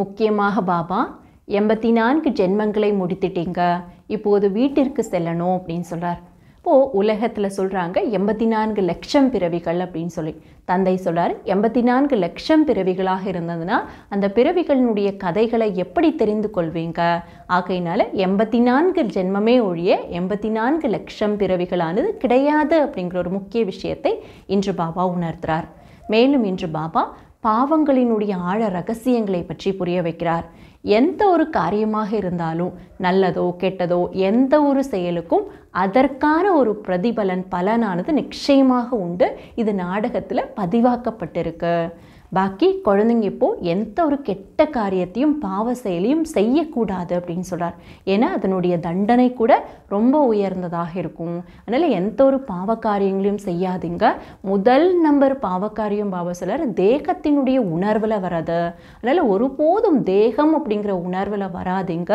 முக்கியமாக பாபா எண்பத்தி நான்கு ஜென்மங்களை முடித்துட்டீங்க இப்போது வீட்டிற்கு செல்லணும் அப்படின்னு சொல்கிறார் இப்போது உலகத்தில் சொல்கிறாங்க எண்பத்தி நான்கு லட்சம் பிறவிகள் அப்படின்னு சொல்லி தந்தை சொல்கிறார் எண்பத்தி நான்கு லட்சம் பிறவிகளாக இருந்ததுன்னா அந்த பிறவிகளினுடைய கதைகளை எப்படி தெரிந்து கொள்வீங்க ஆகையினால எண்பத்தி நான்கு ஜென்மமே ஒழிய எண்பத்தி நான்கு லட்சம் பிறவிகளானது கிடையாது அப்படிங்கிற ஒரு முக்கிய விஷயத்தை இன்று பாபா உணர்த்துறார் மேலும் இன்று பாபா பாவங்களினுடைய ஆழ ரகசியங்களை பற்றி புரிய வைக்கிறார் எந்த ஒரு காரியமாக இருந்தாலும் நல்லதோ கெட்டதோ எந்த ஒரு செயலுக்கும் அதற்கான ஒரு பிரதிபலன் பலனானது நிச்சயமாக உண்டு இது நாடகத்தில் பதிவாக்கப்பட்டிருக்கு பாக்கி குழந்தைங்க இப்போது எந்த ஒரு கெட்ட காரியத்தையும் பாவ செயலையும் செய்யக்கூடாது அப்படின்னு சொல்கிறார் ஏன்னா அதனுடைய தண்டனை கூட ரொம்ப உயர்ந்ததாக இருக்கும் அதனால் எந்த ஒரு பாவ காரியங்களையும் செய்யாதீங்க முதல் நம்பர் பாவக்காரியம் பாவ சொல்கிறார் தேகத்தினுடைய உணர்வில் வராது அதனால் ஒருபோதும் தேகம் அப்படிங்கிற உணர்வில் வராதிங்க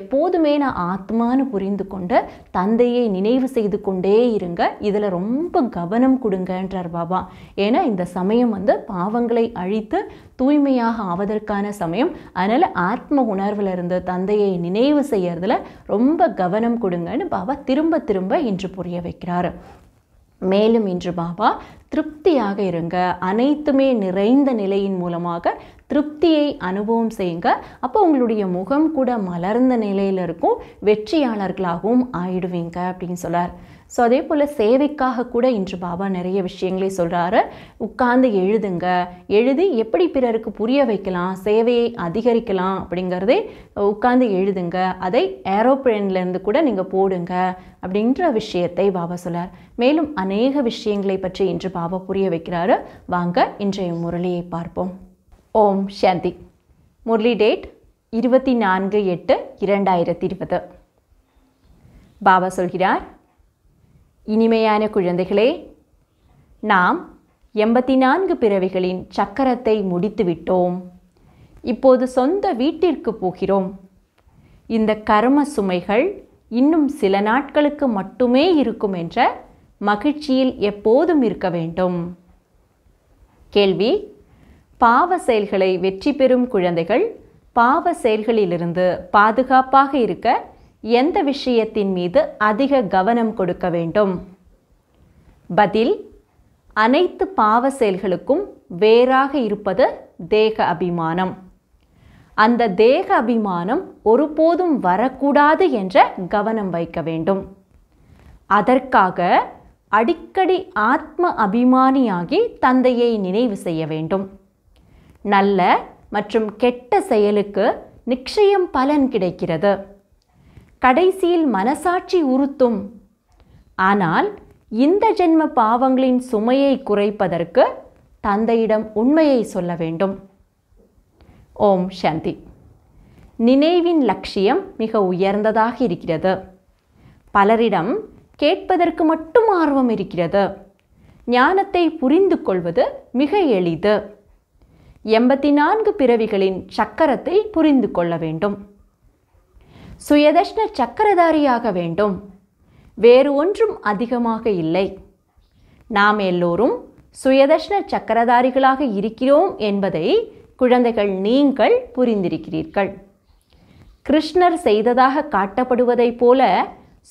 எப்போதுமே நான் ஆத்மானு புரிந்து கொண்டு தந்தையை நினைவு செய்து கொண்டே இருங்க இதில் ரொம்ப கவனம் கொடுங்கன்றார் பாபா ஏன்னா இந்த சமயம் வந்து பாவங்களை அழித்து தூய்மையாக ஆவதற்கான சமயம் அதனால் ஆத்ம உணர்வில் இருந்த தந்தையை நினைவு செய்யறதுல ரொம்ப கவனம் கொடுங்கன்னு பாபா திரும்ப திரும்ப இன்று புரிய வைக்கிறாரு மேலும் இன்று பாபா திருப்தியாக இருங்க அனைத்துமே நிறைந்த நிலையின் மூலமாக திருப்தியை அனுபவம் செய்யுங்க அப்போ உங்களுடைய முகம் கூட மலர்ந்த நிலையில் இருக்கும் வெற்றியாளர்களாகவும் ஆயிடுவீங்க அப்படின்னு சொல்கிறார் ஸோ அதே போல் சேவைக்காக கூட இன்று பாபா நிறைய விஷயங்களே சொல்கிறாரு உட்கார்ந்து எழுதுங்க எழுதி எப்படி பிறருக்கு புரிய வைக்கலாம் சேவையை அதிகரிக்கலாம் அப்படிங்கிறதே உட்கார்ந்து எழுதுங்க அதை ஏரோப்ளேன்லேருந்து கூட நீங்கள் போடுங்க அப்படின்ற விஷயத்தை பாபா சொல்கிறார் மேலும் அநேக விஷயங்களை பற்றி இன்று பாபா புரிய வைக்கிறாரு வாங்க இன்றைய முரளியை பார்ப்போம் ஓம் சாந்தி முரளி டேட் இருபத்தி நான்கு எட்டு இரண்டாயிரத்தி இருபது பாபா சொல்கிறார் இனிமையான குழந்தைகளே நாம் எண்பத்தி நான்கு பிறவிகளின் சக்கரத்தை முடித்துவிட்டோம் இப்போது சொந்த வீட்டிற்கு போகிறோம் இந்த கர்ம சுமைகள் இன்னும் சில நாட்களுக்கு மட்டுமே இருக்கும் என்ற மகிழ்ச்சியில் எப்போதும் இருக்க வேண்டும் கேள்வி பாவ செயல்களை வெற்றி பெறும் குழந்தைகள் பாவ செயல்களிலிருந்து பாதுகாப்பாக இருக்க எந்த விஷயத்தின் மீது அதிக கவனம் கொடுக்க வேண்டும் பதில் அனைத்து பாவ செயல்களுக்கும் வேறாக இருப்பது தேக அபிமானம் அந்த தேக அபிமானம் ஒருபோதும் வரக்கூடாது என்ற கவனம் வைக்க வேண்டும் அதற்காக அடிக்கடி ஆத்ம அபிமானியாகி தந்தையை நினைவு செய்ய வேண்டும் நல்ல மற்றும் கெட்ட செயலுக்கு நிச்சயம் பலன் கிடைக்கிறது கடைசியில் மனசாட்சி உறுத்தும் ஆனால் இந்த ஜென்ம பாவங்களின் சுமையை குறைப்பதற்கு தந்தையிடம் உண்மையை சொல்ல வேண்டும் ஓம் சாந்தி நினைவின் லட்சியம் மிக உயர்ந்ததாக இருக்கிறது பலரிடம் கேட்பதற்கு மட்டும் ஆர்வம் இருக்கிறது ஞானத்தை புரிந்து கொள்வது மிக எளிது எண்பத்தி நான்கு பிறவிகளின் சக்கரத்தை புரிந்து கொள்ள வேண்டும் சுயதர்ஷ்ண சக்கரதாரியாக வேண்டும் வேறு ஒன்றும் அதிகமாக இல்லை நாம் எல்லோரும் சுயதர்ஷ்ண சக்கரதாரிகளாக இருக்கிறோம் என்பதை குழந்தைகள் நீங்கள் புரிந்திருக்கிறீர்கள் கிருஷ்ணர் செய்ததாக காட்டப்படுவதைப் போல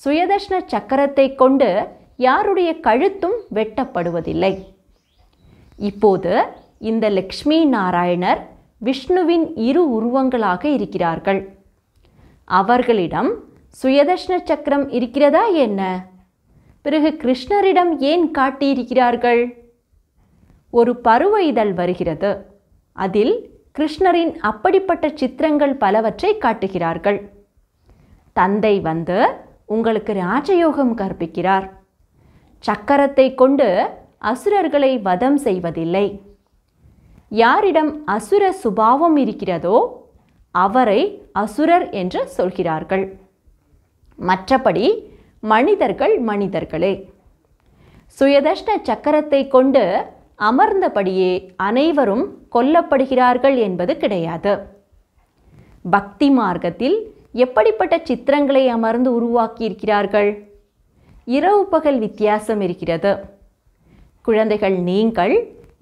சுயதஷ்ண சக்கரத்தை கொண்டு யாருடைய கழுத்தும் வெட்டப்படுவதில்லை இப்போது இந்த லக்ஷ்மி நாராயணர் விஷ்ணுவின் இரு உருவங்களாக இருக்கிறார்கள் அவர்களிடம் சுயதர்ஷ்ண சக்கரம் இருக்கிறதா என்ன பிறகு கிருஷ்ணரிடம் ஏன் காட்டியிருக்கிறார்கள் ஒரு பருவ இதழ் வருகிறது அதில் கிருஷ்ணரின் அப்படிப்பட்ட சித்திரங்கள் பலவற்றை காட்டுகிறார்கள் தந்தை வந்து உங்களுக்கு ராஜயோகம் கற்பிக்கிறார் சக்கரத்தை கொண்டு அசுரர்களை வதம் செய்வதில்லை யாரிடம் அசுர சுபாவம் இருக்கிறதோ அவரை அசுரர் என்று சொல்கிறார்கள் மற்றபடி மனிதர்கள் மனிதர்களே சுயதஷ்ட சக்கரத்தை கொண்டு அமர்ந்தபடியே அனைவரும் கொல்லப்படுகிறார்கள் என்பது கிடையாது பக்தி மார்க்கத்தில் எப்படிப்பட்ட சித்திரங்களை அமர்ந்து உருவாக்கியிருக்கிறார்கள் இரவு பகல் வித்தியாசம் இருக்கிறது குழந்தைகள் நீங்கள்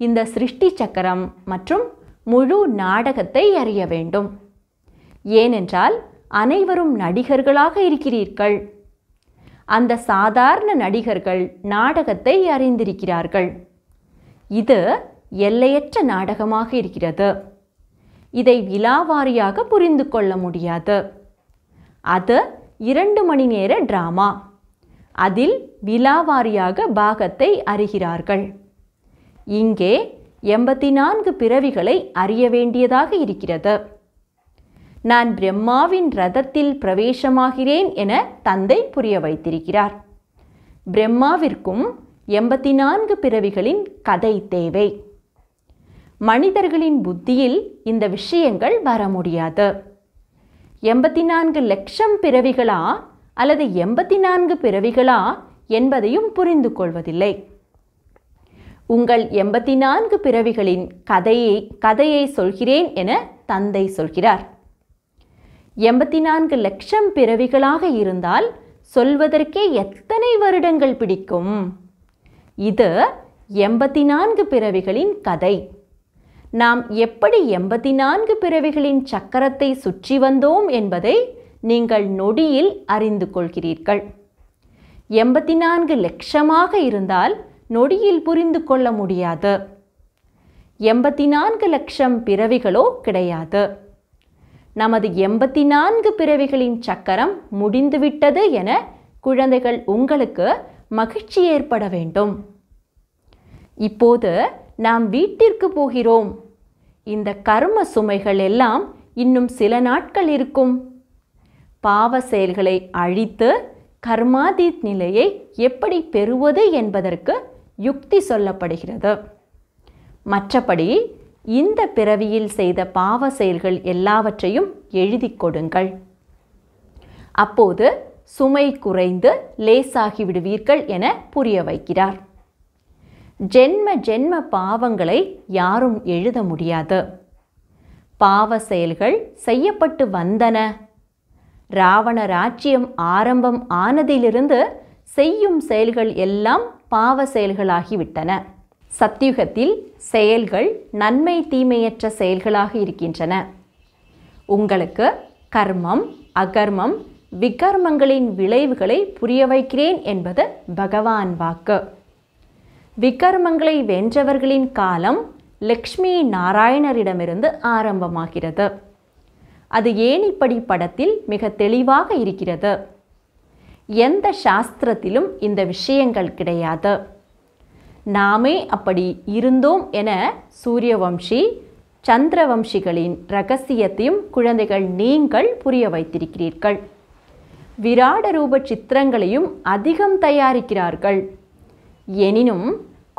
இந்த சிருஷ்டி சக்கரம் மற்றும் முழு நாடகத்தை அறிய வேண்டும் ஏனென்றால் அனைவரும் நடிகர்களாக இருக்கிறீர்கள் அந்த சாதாரண நடிகர்கள் நாடகத்தை அறிந்திருக்கிறார்கள் இது எல்லையற்ற நாடகமாக இருக்கிறது இதை விழாவாரியாக புரிந்து கொள்ள முடியாது அது இரண்டு மணி நேர டிராமா அதில் விழாவாரியாக பாகத்தை அறிகிறார்கள் இங்கே எண்பத்தி நான்கு பிறவிகளை அறிய வேண்டியதாக இருக்கிறது நான் பிரம்மாவின் ரதத்தில் பிரவேசமாகிறேன் என தந்தை புரிய வைத்திருக்கிறார் பிரம்மாவிற்கும் எண்பத்தி நான்கு பிறவிகளின் கதை தேவை மனிதர்களின் புத்தியில் இந்த விஷயங்கள் வர முடியாது எண்பத்தி நான்கு லட்சம் பிறவிகளா அல்லது எண்பத்தி நான்கு பிறவிகளா என்பதையும் புரிந்து கொள்வதில்லை உங்கள் எண்பத்தி நான்கு பிறவிகளின் கதையை கதையை சொல்கிறேன் என தந்தை சொல்கிறார் எண்பத்தி நான்கு லட்சம் பிறவிகளாக இருந்தால் சொல்வதற்கே எத்தனை வருடங்கள் பிடிக்கும் இது எண்பத்தி நான்கு பிறவிகளின் கதை நாம் எப்படி எண்பத்தி நான்கு பிறவிகளின் சக்கரத்தை சுற்றி வந்தோம் என்பதை நீங்கள் நொடியில் அறிந்து கொள்கிறீர்கள் எண்பத்தி நான்கு லட்சமாக இருந்தால் நொடியில் புரிந்து கொள்ள முடியாது எண்பத்தி நான்கு லட்சம் பிறவிகளோ கிடையாது நமது எண்பத்தி நான்கு பிறவிகளின் சக்கரம் முடிந்துவிட்டது என குழந்தைகள் உங்களுக்கு மகிழ்ச்சி ஏற்பட வேண்டும் இப்போது நாம் வீட்டிற்கு போகிறோம் இந்த கர்ம சுமைகள் எல்லாம் இன்னும் சில நாட்கள் இருக்கும் பாவ செயல்களை அழித்து கர்மாதீத் நிலையை எப்படி பெறுவது என்பதற்கு யுக்தி சொல்லப்படுகிறது மற்றபடி இந்த பிறவியில் செய்த பாவ செயல்கள் எல்லாவற்றையும் எழுதி கொடுங்கள் அப்போது சுமை குறைந்து லேசாகி விடுவீர்கள் என புரிய வைக்கிறார் ஜென்ம ஜென்ம பாவங்களை யாரும் எழுத முடியாது பாவ செயல்கள் செய்யப்பட்டு வந்தன ராவண ராஜ்யம் ஆரம்பம் ஆனதிலிருந்து செய்யும் செயல்கள் எல்லாம் பாவ செயல்களாகிவிட்டன சத்தியுகத்தில் செயல்கள் நன்மை தீமையற்ற செயல்களாக இருக்கின்றன உங்களுக்கு கர்மம் அகர்மம் விகர்மங்களின் விளைவுகளை புரிய வைக்கிறேன் என்பது பகவான் வாக்கு விகர்மங்களை வென்றவர்களின் காலம் லக்ஷ்மி நாராயணரிடமிருந்து ஆரம்பமாகிறது அது ஏன் இப்படி படத்தில் மிக தெளிவாக இருக்கிறது எந்த சாஸ்திரத்திலும் இந்த விஷயங்கள் கிடையாது நாமே அப்படி இருந்தோம் என சந்திர சந்திரவம்சிகளின் ரகசியத்தையும் குழந்தைகள் நீங்கள் புரிய வைத்திருக்கிறீர்கள் விராட ரூப சித்திரங்களையும் அதிகம் தயாரிக்கிறார்கள் எனினும்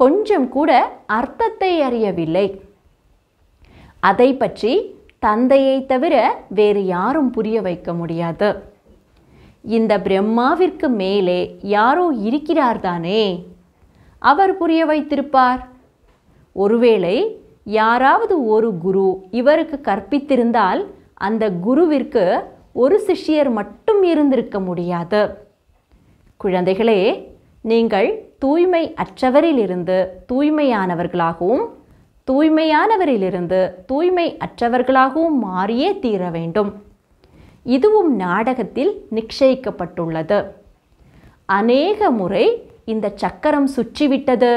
கொஞ்சம் கூட அர்த்தத்தை அறியவில்லை அதை பற்றி தந்தையை தவிர வேறு யாரும் புரிய வைக்க முடியாது இந்த பிரம்மாவிற்கு மேலே யாரோ இருக்கிறார்தானே அவர் புரிய வைத்திருப்பார் ஒருவேளை யாராவது ஒரு குரு இவருக்கு கற்பித்திருந்தால் அந்த குருவிற்கு ஒரு சிஷ்யர் மட்டும் இருந்திருக்க முடியாது குழந்தைகளே நீங்கள் தூய்மை அற்றவரிலிருந்து தூய்மையானவர்களாகவும் தூய்மையானவரிலிருந்து தூய்மை அற்றவர்களாகவும் மாறியே தீர வேண்டும் இதுவும் நாடகத்தில் நிச்சயிக்கப்பட்டுள்ளது அநேக முறை இந்த சக்கரம் சுற்றிவிட்டது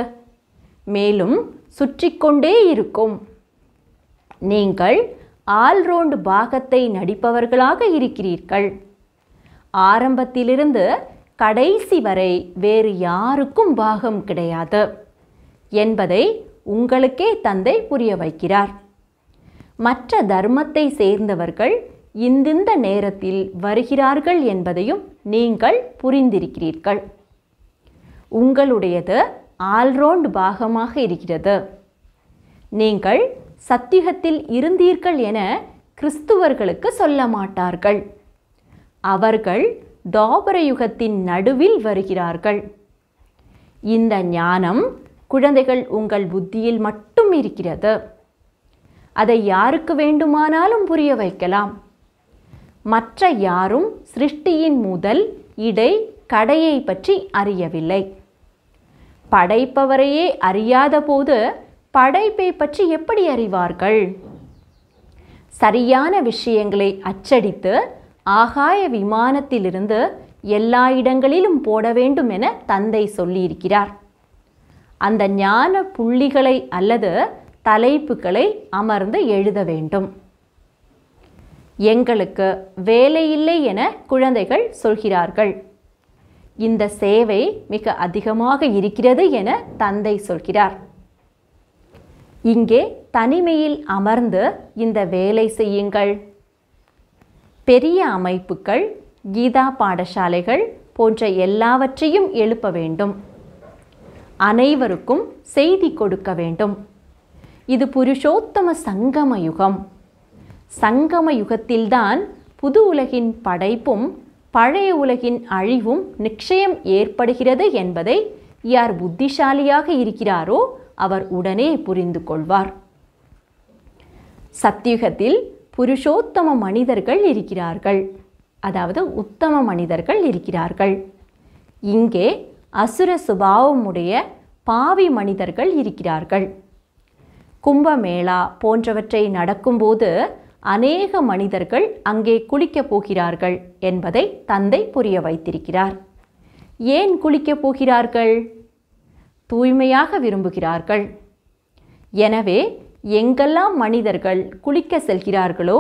மேலும் சுற்றிக்கொண்டே கொண்டே இருக்கும் நீங்கள் ஆல்ரவுண்டு பாகத்தை நடிப்பவர்களாக இருக்கிறீர்கள் ஆரம்பத்திலிருந்து கடைசி வரை வேறு யாருக்கும் பாகம் கிடையாது என்பதை உங்களுக்கே தந்தை புரிய வைக்கிறார் மற்ற தர்மத்தை சேர்ந்தவர்கள் இந்திந்த நேரத்தில் வருகிறார்கள் என்பதையும் நீங்கள் புரிந்திருக்கிறீர்கள் உங்களுடையது ஆல்ரவுண்ட் பாகமாக இருக்கிறது நீங்கள் சத்தியத்தில் இருந்தீர்கள் என கிறிஸ்துவர்களுக்கு சொல்ல மாட்டார்கள் அவர்கள் தோபர யுகத்தின் நடுவில் வருகிறார்கள் இந்த ஞானம் குழந்தைகள் உங்கள் புத்தியில் மட்டும் இருக்கிறது அதை யாருக்கு வேண்டுமானாலும் புரிய வைக்கலாம் மற்ற யாரும் சிருஷ்டியின் முதல் இடை கடையை பற்றி அறியவில்லை படைப்பவரையே அறியாத போது படைப்பை பற்றி எப்படி அறிவார்கள் சரியான விஷயங்களை அச்சடித்து ஆகாய விமானத்திலிருந்து எல்லா இடங்களிலும் போட வேண்டும் என தந்தை சொல்லியிருக்கிறார் அந்த ஞான புள்ளிகளை அல்லது தலைப்புகளை அமர்ந்து எழுத வேண்டும் எங்களுக்கு வேலையில்லை என குழந்தைகள் சொல்கிறார்கள் இந்த சேவை மிக அதிகமாக இருக்கிறது என தந்தை சொல்கிறார் இங்கே தனிமையில் அமர்ந்து இந்த வேலை செய்யுங்கள் பெரிய அமைப்புகள் கீதா பாடசாலைகள் போன்ற எல்லாவற்றையும் எழுப்ப வேண்டும் அனைவருக்கும் செய்தி கொடுக்க வேண்டும் இது புருஷோத்தம சங்கம யுகம் சங்கம யுகத்தில்தான் புது உலகின் படைப்பும் பழைய உலகின் அழிவும் நிச்சயம் ஏற்படுகிறது என்பதை யார் புத்திசாலியாக இருக்கிறாரோ அவர் உடனே புரிந்து கொள்வார் சத்தியுகத்தில் புருஷோத்தம மனிதர்கள் இருக்கிறார்கள் அதாவது உத்தம மனிதர்கள் இருக்கிறார்கள் இங்கே அசுர சுபாவமுடைய பாவி மனிதர்கள் இருக்கிறார்கள் கும்பமேளா போன்றவற்றை நடக்கும்போது அநேக மனிதர்கள் அங்கே குளிக்கப் போகிறார்கள் என்பதை தந்தை புரிய வைத்திருக்கிறார் ஏன் குளிக்கப் போகிறார்கள் தூய்மையாக விரும்புகிறார்கள் எனவே எங்கெல்லாம் மனிதர்கள் குளிக்க செல்கிறார்களோ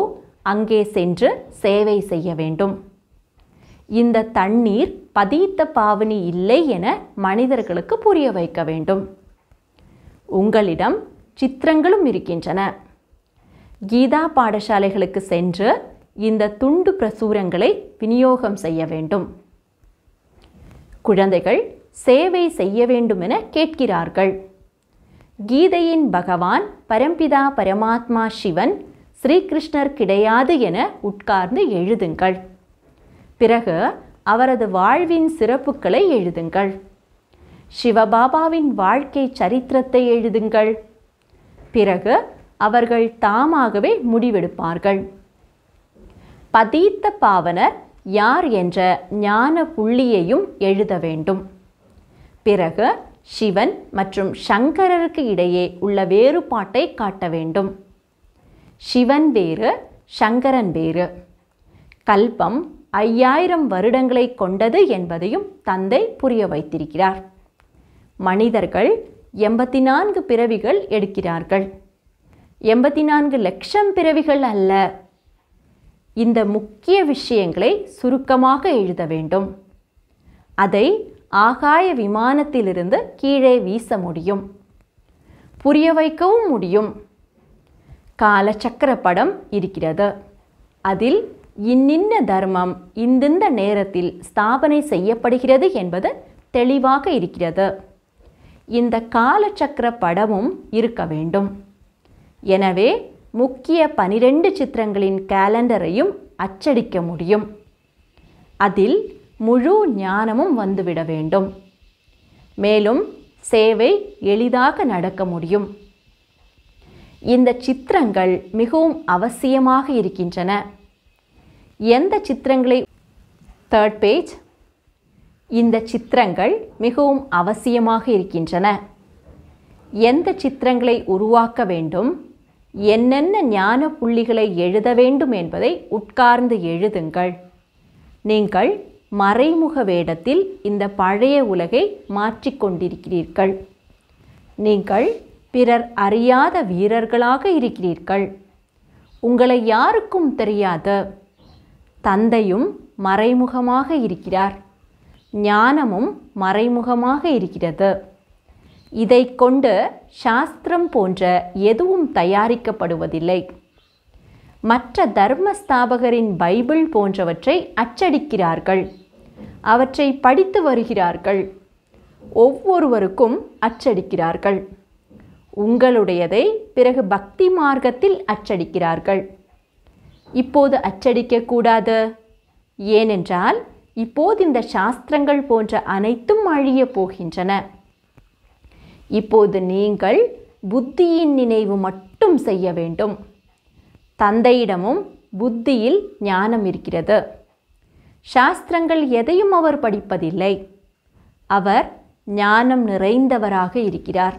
அங்கே சென்று சேவை செய்ய வேண்டும் இந்த தண்ணீர் பதித்த பாவனி இல்லை என மனிதர்களுக்கு புரிய வைக்க வேண்டும் உங்களிடம் சித்திரங்களும் இருக்கின்றன கீதா பாடசாலைகளுக்கு சென்று இந்த துண்டு பிரசுரங்களை விநியோகம் செய்ய வேண்டும் குழந்தைகள் சேவை செய்ய வேண்டுமென கேட்கிறார்கள் கீதையின் பகவான் பரம்பிதா பரமாத்மா சிவன் ஸ்ரீகிருஷ்ணர் கிடையாது என உட்கார்ந்து எழுதுங்கள் பிறகு அவரது வாழ்வின் சிறப்புகளை எழுதுங்கள் சிவபாபாவின் வாழ்க்கை சரித்திரத்தை எழுதுங்கள் பிறகு அவர்கள் தாமாகவே முடிவெடுப்பார்கள் பதீத்த பாவனர் யார் என்ற ஞான புள்ளியையும் எழுத வேண்டும் பிறகு சிவன் மற்றும் சங்கரருக்கு இடையே உள்ள வேறுபாட்டை காட்ட வேண்டும் சிவன் வேறு சங்கரன் வேறு கல்பம் ஐயாயிரம் வருடங்களை கொண்டது என்பதையும் தந்தை புரிய வைத்திருக்கிறார் மனிதர்கள் எண்பத்தி நான்கு பிறவிகள் எடுக்கிறார்கள் எண்பத்தி நான்கு லட்சம் பிறவிகள் அல்ல இந்த முக்கிய விஷயங்களை சுருக்கமாக எழுத வேண்டும் அதை ஆகாய விமானத்திலிருந்து கீழே வீச முடியும் புரிய வைக்கவும் முடியும் காலச்சக்கர படம் இருக்கிறது அதில் இன்னின்ன தர்மம் இந்தந்த நேரத்தில் ஸ்தாபனை செய்யப்படுகிறது என்பது தெளிவாக இருக்கிறது இந்த காலச்சக்கர படமும் இருக்க வேண்டும் எனவே முக்கிய பனிரெண்டு சித்திரங்களின் கேலண்டரையும் அச்சடிக்க முடியும் அதில் முழு ஞானமும் வந்துவிட வேண்டும் மேலும் சேவை எளிதாக நடக்க முடியும் இந்த சித்திரங்கள் மிகவும் அவசியமாக இருக்கின்றன எந்த சித்திரங்களை தேர்ட் பேஜ் இந்த சித்திரங்கள் மிகவும் அவசியமாக இருக்கின்றன எந்த சித்திரங்களை உருவாக்க வேண்டும் என்னென்ன ஞான புள்ளிகளை எழுத வேண்டும் என்பதை உட்கார்ந்து எழுதுங்கள் நீங்கள் மறைமுக வேடத்தில் இந்த பழைய உலகை மாற்றிக்கொண்டிருக்கிறீர்கள் நீங்கள் பிறர் அறியாத வீரர்களாக இருக்கிறீர்கள் உங்களை யாருக்கும் தெரியாத தந்தையும் மறைமுகமாக இருக்கிறார் ஞானமும் மறைமுகமாக இருக்கிறது இதை கொண்டு சாஸ்திரம் போன்ற எதுவும் தயாரிக்கப்படுவதில்லை மற்ற தர்மஸ்தாபகரின் பைபிள் போன்றவற்றை அச்சடிக்கிறார்கள் அவற்றை படித்து வருகிறார்கள் ஒவ்வொருவருக்கும் அச்சடிக்கிறார்கள் உங்களுடையதை பிறகு பக்தி மார்க்கத்தில் அச்சடிக்கிறார்கள் இப்போது அச்சடிக்கக்கூடாது ஏனென்றால் இப்போது இந்த சாஸ்திரங்கள் போன்ற அனைத்தும் அழிய போகின்றன இப்போது நீங்கள் புத்தியின் நினைவு மட்டும் செய்ய வேண்டும் தந்தையிடமும் புத்தியில் ஞானம் இருக்கிறது சாஸ்திரங்கள் எதையும் அவர் படிப்பதில்லை அவர் ஞானம் நிறைந்தவராக இருக்கிறார்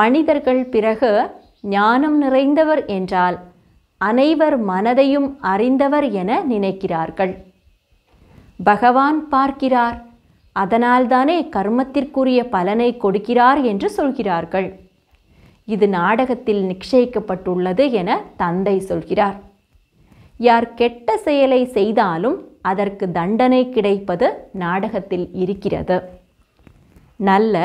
மனிதர்கள் பிறகு ஞானம் நிறைந்தவர் என்றால் அனைவர் மனதையும் அறிந்தவர் என நினைக்கிறார்கள் பகவான் பார்க்கிறார் அதனால்தானே கர்மத்திற்குரிய பலனை கொடுக்கிறார் என்று சொல்கிறார்கள் இது நாடகத்தில் நிச்சயிக்கப்பட்டுள்ளது என தந்தை சொல்கிறார் யார் கெட்ட செயலை செய்தாலும் அதற்கு தண்டனை கிடைப்பது நாடகத்தில் இருக்கிறது நல்ல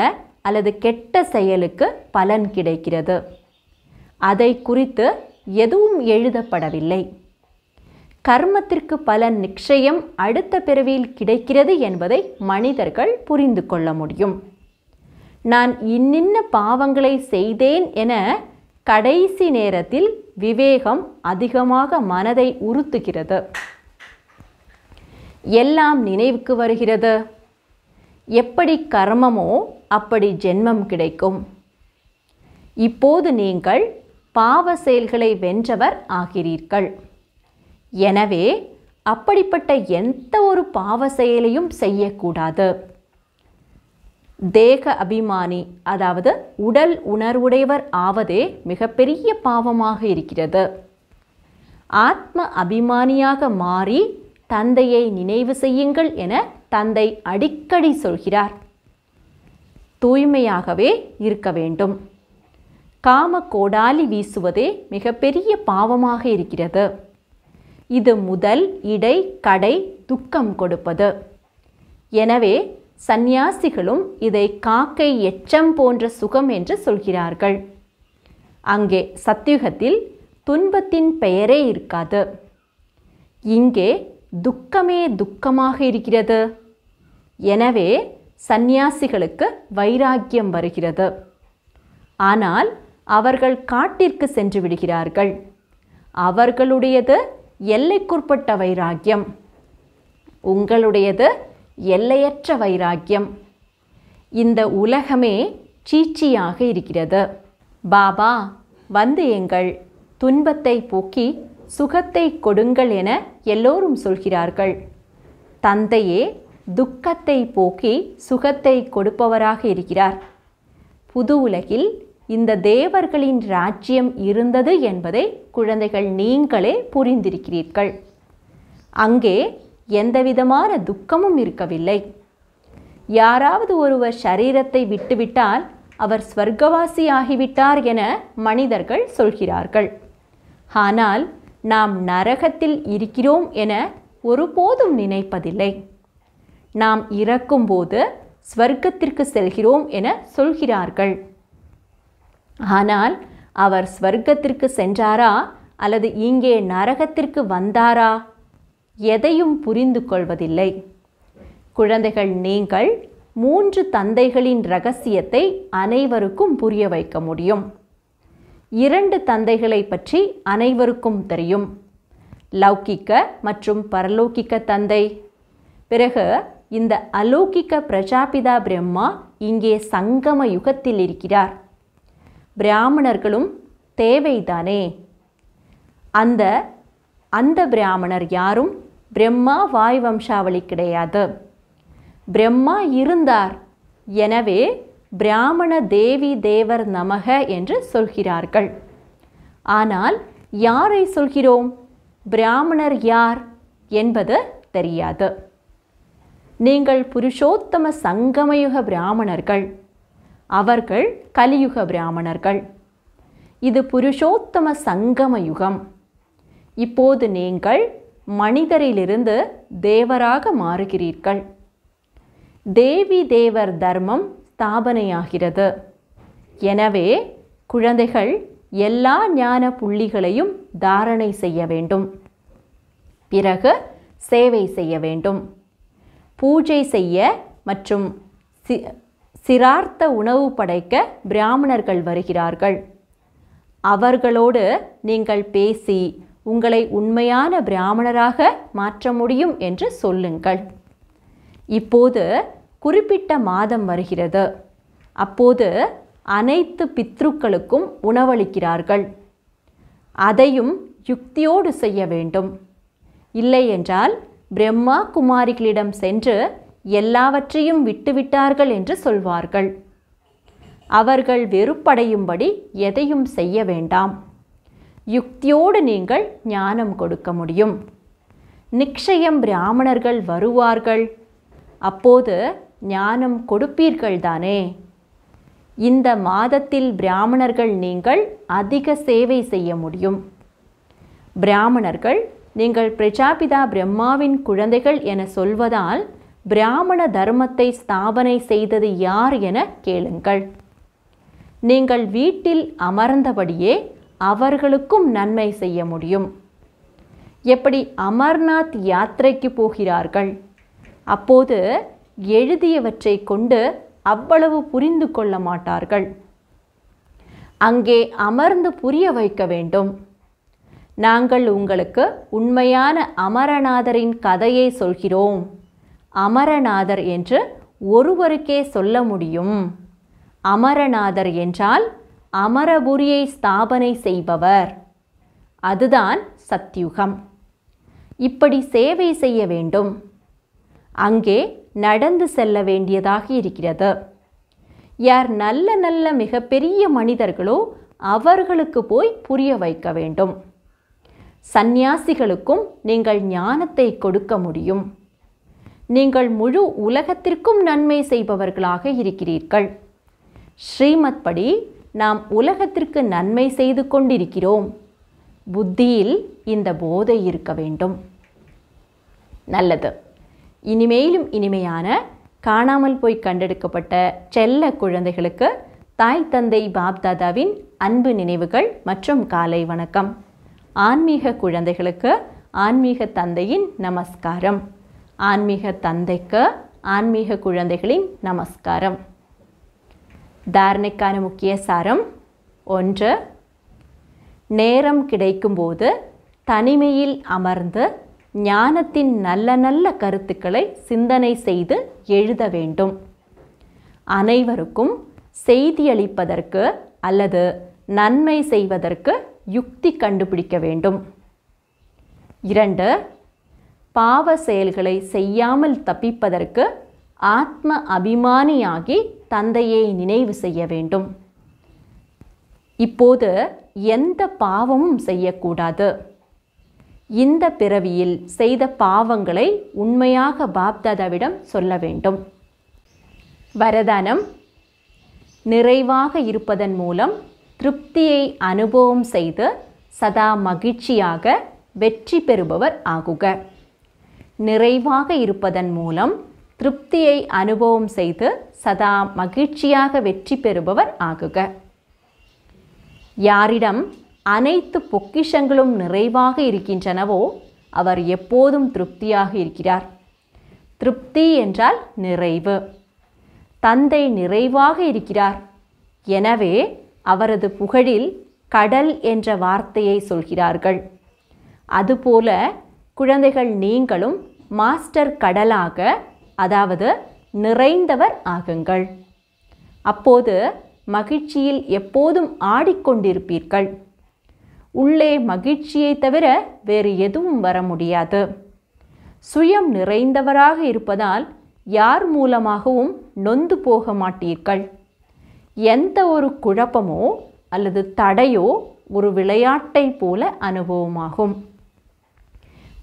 அல்லது கெட்ட செயலுக்கு பலன் கிடைக்கிறது அதை குறித்து எதுவும் எழுதப்படவில்லை கர்மத்திற்கு பல நிச்சயம் அடுத்த பிறவியில் கிடைக்கிறது என்பதை மனிதர்கள் புரிந்து கொள்ள முடியும் நான் இன்னின்ன பாவங்களை செய்தேன் என கடைசி நேரத்தில் விவேகம் அதிகமாக மனதை உறுத்துகிறது எல்லாம் நினைவுக்கு வருகிறது எப்படி கர்மமோ அப்படி ஜென்மம் கிடைக்கும் இப்போது நீங்கள் பாவ செயல்களை வென்றவர் ஆகிறீர்கள் எனவே அப்படிப்பட்ட எந்த ஒரு பாவ செயலையும் செய்யக்கூடாது தேக அபிமானி அதாவது உடல் உணர்வுடையவர் ஆவதே மிகப்பெரிய பாவமாக இருக்கிறது ஆத்ம அபிமானியாக மாறி தந்தையை நினைவு செய்யுங்கள் என தந்தை அடிக்கடி சொல்கிறார் தூய்மையாகவே இருக்க வேண்டும் காம கோடாலி வீசுவதே மிகப்பெரிய பாவமாக இருக்கிறது இது முதல் இடை கடை துக்கம் கொடுப்பது எனவே சந்நியாசிகளும் இதை காக்கை எச்சம் போன்ற சுகம் என்று சொல்கிறார்கள் அங்கே சத்தியுகத்தில் துன்பத்தின் பெயரே இருக்காது இங்கே துக்கமே துக்கமாக இருக்கிறது எனவே சந்நியாசிகளுக்கு வைராக்கியம் வருகிறது ஆனால் அவர்கள் காட்டிற்கு சென்று விடுகிறார்கள் அவர்களுடையது எல்லைக்குட்பட்ட வைராக்கியம் உங்களுடையது எல்லையற்ற வைராக்கியம் இந்த உலகமே சீச்சியாக இருக்கிறது பாபா வந்து எங்கள் துன்பத்தை போக்கி சுகத்தை கொடுங்கள் என எல்லோரும் சொல்கிறார்கள் தந்தையே துக்கத்தை போக்கி சுகத்தை கொடுப்பவராக இருக்கிறார் புது உலகில் இந்த தேவர்களின் ராஜ்யம் இருந்தது என்பதை குழந்தைகள் நீங்களே புரிந்திருக்கிறீர்கள் அங்கே எந்தவிதமான துக்கமும் இருக்கவில்லை யாராவது ஒருவர் சரீரத்தை விட்டுவிட்டால் அவர் ஸ்வர்கவாசி ஆகிவிட்டார் என மனிதர்கள் சொல்கிறார்கள் ஆனால் நாம் நரகத்தில் இருக்கிறோம் என ஒருபோதும் நினைப்பதில்லை நாம் இறக்கும்போது ஸ்வர்க்கத்திற்கு செல்கிறோம் என சொல்கிறார்கள் ஆனால் அவர் ஸ்வர்க்கத்திற்கு சென்றாரா அல்லது இங்கே நரகத்திற்கு வந்தாரா எதையும் புரிந்து கொள்வதில்லை குழந்தைகள் நீங்கள் மூன்று தந்தைகளின் ரகசியத்தை அனைவருக்கும் புரிய வைக்க முடியும் இரண்டு தந்தைகளை பற்றி அனைவருக்கும் தெரியும் லௌகிக்க மற்றும் பரலோகிக்க தந்தை பிறகு இந்த அலௌகிக்க பிரஜாபிதா பிரம்மா இங்கே சங்கம யுகத்தில் இருக்கிறார் பிராமணர்களும் தேவைதானே அந்த அந்த பிராமணர் யாரும் பிரம்மா வாய் வம்சாவளி கிடையாது பிரம்மா இருந்தார் எனவே பிராமண தேவி தேவர் நமக என்று சொல்கிறார்கள் ஆனால் யாரை சொல்கிறோம் பிராமணர் யார் என்பது தெரியாது நீங்கள் புருஷோத்தம சங்கமயுக பிராமணர்கள் அவர்கள் கலியுக பிராமணர்கள் இது புருஷோத்தம சங்கம யுகம் இப்போது நீங்கள் மனிதரிலிருந்து தேவராக மாறுகிறீர்கள் தேவி தேவர் தர்மம் ஸ்தாபனையாகிறது எனவே குழந்தைகள் எல்லா ஞான புள்ளிகளையும் தாரணை செய்ய வேண்டும் பிறகு சேவை செய்ய வேண்டும் பூஜை செய்ய மற்றும் சி சிரார்த்த உணவு படைக்க பிராமணர்கள் வருகிறார்கள் அவர்களோடு நீங்கள் பேசி உங்களை உண்மையான பிராமணராக மாற்ற முடியும் என்று சொல்லுங்கள் இப்போது குறிப்பிட்ட மாதம் வருகிறது அப்போது அனைத்து பித்ருக்களுக்கும் உணவளிக்கிறார்கள் அதையும் யுக்தியோடு செய்ய வேண்டும் இல்லை என்றால் பிரம்மா குமாரிகளிடம் சென்று எல்லாவற்றையும் விட்டுவிட்டார்கள் என்று சொல்வார்கள் அவர்கள் வெறுப்படையும்படி எதையும் செய்ய வேண்டாம் யுக்தியோடு நீங்கள் ஞானம் கொடுக்க முடியும் நிச்சயம் பிராமணர்கள் வருவார்கள் அப்போது ஞானம் கொடுப்பீர்கள் தானே இந்த மாதத்தில் பிராமணர்கள் நீங்கள் அதிக சேவை செய்ய முடியும் பிராமணர்கள் நீங்கள் பிரஜாபிதா பிரம்மாவின் குழந்தைகள் என சொல்வதால் பிராமண தர்மத்தை ஸ்தாபனை செய்தது யார் என கேளுங்கள் நீங்கள் வீட்டில் அமர்ந்தபடியே அவர்களுக்கும் நன்மை செய்ய முடியும் எப்படி அமர்நாத் யாத்திரைக்கு போகிறார்கள் அப்போது எழுதியவற்றை கொண்டு அவ்வளவு புரிந்து கொள்ள மாட்டார்கள் அங்கே அமர்ந்து புரிய வைக்க வேண்டும் நாங்கள் உங்களுக்கு உண்மையான அமரநாதரின் கதையை சொல்கிறோம் அமரநாதர் என்று ஒருவருக்கே சொல்ல முடியும் அமரநாதர் என்றால் அமரபுரியை ஸ்தாபனை செய்பவர் அதுதான் சத்யுகம் இப்படி சேவை செய்ய வேண்டும் அங்கே நடந்து செல்ல வேண்டியதாக இருக்கிறது யார் நல்ல நல்ல மிகப்பெரிய மனிதர்களோ அவர்களுக்கு போய் புரிய வைக்க வேண்டும் சந்நியாசிகளுக்கும் நீங்கள் ஞானத்தை கொடுக்க முடியும் நீங்கள் முழு உலகத்திற்கும் நன்மை செய்பவர்களாக இருக்கிறீர்கள் ஸ்ரீமத் படி நாம் உலகத்திற்கு நன்மை செய்து கொண்டிருக்கிறோம் புத்தியில் இந்த போதை இருக்க வேண்டும் நல்லது இனிமேலும் இனிமையான காணாமல் போய் கண்டெடுக்கப்பட்ட செல்ல குழந்தைகளுக்கு தாய் தந்தை பாப்தாதாவின் அன்பு நினைவுகள் மற்றும் காலை வணக்கம் ஆன்மீக குழந்தைகளுக்கு ஆன்மீக தந்தையின் நமஸ்காரம் ஆன்மீக தந்தைக்கு ஆன்மீக குழந்தைகளின் நமஸ்காரம் தாரணைக்கான முக்கிய சாரம் ஒன்று நேரம் கிடைக்கும்போது தனிமையில் அமர்ந்து ஞானத்தின் நல்ல நல்ல கருத்துக்களை சிந்தனை செய்து எழுத வேண்டும் அனைவருக்கும் செய்தியளிப்பதற்கு அல்லது நன்மை செய்வதற்கு யுக்தி கண்டுபிடிக்க வேண்டும் இரண்டு பாவ செயல்களை செய்யாமல் தப்பிப்பதற்கு ஆத்ம அபிமானியாகி தந்தையை நினைவு செய்ய வேண்டும் இப்போது எந்த பாவமும் செய்யக்கூடாது இந்த பிறவியில் செய்த பாவங்களை உண்மையாக பாப்தாதாவிடம் சொல்ல வேண்டும் வரதானம் நிறைவாக இருப்பதன் மூலம் திருப்தியை அனுபவம் செய்து சதா மகிழ்ச்சியாக வெற்றி பெறுபவர் ஆகுக நிறைவாக இருப்பதன் மூலம் திருப்தியை அனுபவம் செய்து சதா மகிழ்ச்சியாக வெற்றி பெறுபவர் ஆகுக யாரிடம் அனைத்து பொக்கிஷங்களும் நிறைவாக இருக்கின்றனவோ அவர் எப்போதும் திருப்தியாக இருக்கிறார் திருப்தி என்றால் நிறைவு தந்தை நிறைவாக இருக்கிறார் எனவே அவரது புகழில் கடல் என்ற வார்த்தையை சொல்கிறார்கள் அதுபோல குழந்தைகள் நீங்களும் மாஸ்டர் கடலாக அதாவது நிறைந்தவர் ஆகுங்கள் அப்போது மகிழ்ச்சியில் எப்போதும் ஆடிக்கொண்டிருப்பீர்கள் உள்ளே மகிழ்ச்சியை தவிர வேறு எதுவும் வர முடியாது சுயம் நிறைந்தவராக இருப்பதால் யார் மூலமாகவும் நொந்து போக மாட்டீர்கள் எந்த ஒரு குழப்பமோ அல்லது தடையோ ஒரு விளையாட்டை போல அனுபவமாகும்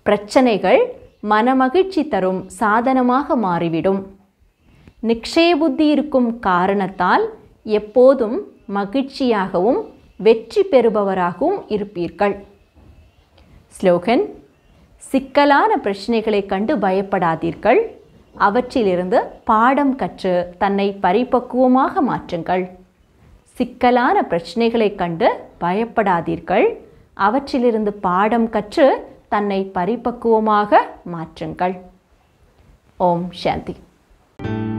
பிரச்சனைகள் மனமகிழ்ச்சி தரும் சாதனமாக மாறிவிடும் நிக்ஷய புத்தி இருக்கும் காரணத்தால் எப்போதும் மகிழ்ச்சியாகவும் வெற்றி பெறுபவராகவும் இருப்பீர்கள் ஸ்லோகன் சிக்கலான பிரச்சனைகளை கண்டு பயப்படாதீர்கள் அவற்றிலிருந்து பாடம் கற்று தன்னை பரிபக்குவமாக மாற்றுங்கள் சிக்கலான பிரச்சனைகளை கண்டு பயப்படாதீர்கள் அவற்றிலிருந்து பாடம் கற்று தன்னை பரிபக்குவமாக மாற்றுங்கள் ஓம் சாந்தி